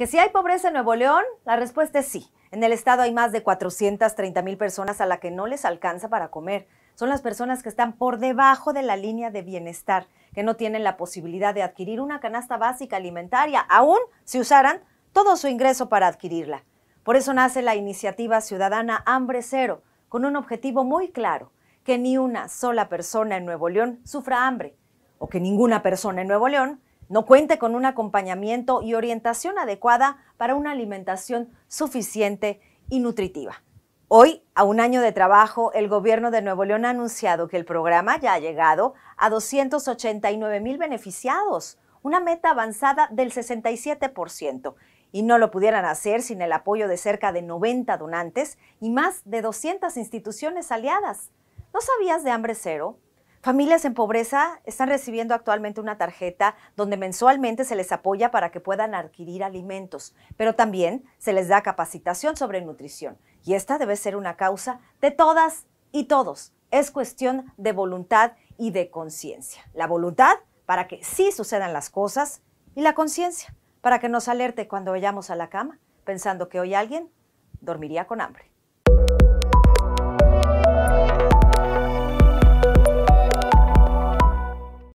¿Que si hay pobreza en Nuevo León? La respuesta es sí. En el estado hay más de 430 mil personas a las que no les alcanza para comer. Son las personas que están por debajo de la línea de bienestar, que no tienen la posibilidad de adquirir una canasta básica alimentaria, aún si usaran todo su ingreso para adquirirla. Por eso nace la iniciativa ciudadana Hambre Cero, con un objetivo muy claro, que ni una sola persona en Nuevo León sufra hambre, o que ninguna persona en Nuevo León no cuente con un acompañamiento y orientación adecuada para una alimentación suficiente y nutritiva. Hoy, a un año de trabajo, el gobierno de Nuevo León ha anunciado que el programa ya ha llegado a 289 mil beneficiados, una meta avanzada del 67%, y no lo pudieran hacer sin el apoyo de cerca de 90 donantes y más de 200 instituciones aliadas. ¿No sabías de Hambre Cero? Familias en pobreza están recibiendo actualmente una tarjeta donde mensualmente se les apoya para que puedan adquirir alimentos, pero también se les da capacitación sobre nutrición. Y esta debe ser una causa de todas y todos. Es cuestión de voluntad y de conciencia. La voluntad para que sí sucedan las cosas y la conciencia para que nos alerte cuando vayamos a la cama pensando que hoy alguien dormiría con hambre.